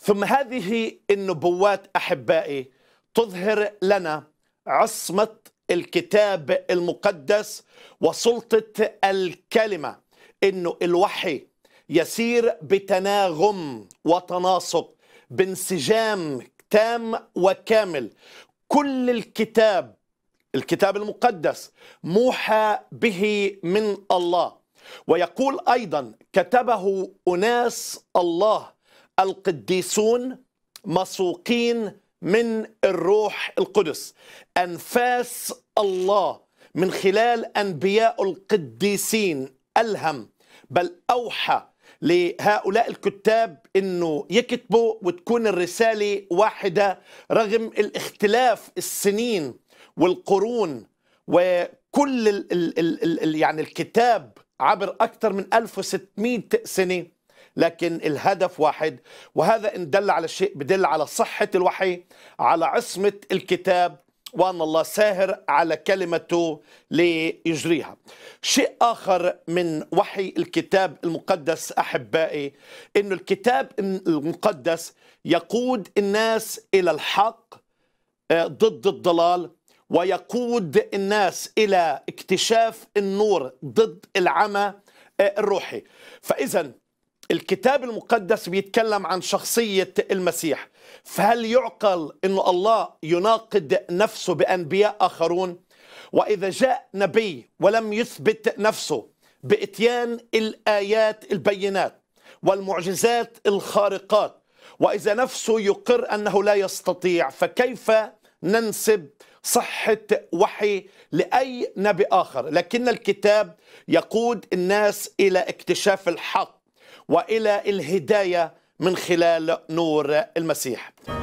ثم هذه النبوات احبائي تظهر لنا عصمه الكتاب المقدس وسلطه الكلمه انه الوحي يسير بتناغم وتناسق بانسجام تام وكامل كل الكتاب الكتاب المقدس موحى به من الله ويقول ايضا كتبه اناس الله القديسون مسوقين من الروح القدس انفاس الله من خلال انبياء القديسين الهم بل اوحى لهؤلاء الكتاب انه يكتبوا وتكون الرساله واحده رغم الاختلاف السنين والقرون وكل الـ ال ال ال يعني الكتاب عبر اكثر من 1600 سنه لكن الهدف واحد وهذا إن دل على شيء بدل على صحة الوحي على عصمة الكتاب وأن الله ساهر على كلمته ليجريها شيء آخر من وحي الكتاب المقدس أحبائي أن الكتاب المقدس يقود الناس إلى الحق آه، ضد الضلال ويقود الناس إلى اكتشاف النور ضد العمى آه، الروحي فإذا الكتاب المقدس بيتكلم عن شخصية المسيح فهل يعقل أن الله يناقض نفسه بأنبياء آخرون؟ وإذا جاء نبي ولم يثبت نفسه بإتيان الآيات البينات والمعجزات الخارقات وإذا نفسه يقر أنه لا يستطيع فكيف ننسب صحة وحي لأي نبي آخر لكن الكتاب يقود الناس إلى اكتشاف الحق والى الهدايه من خلال نور المسيح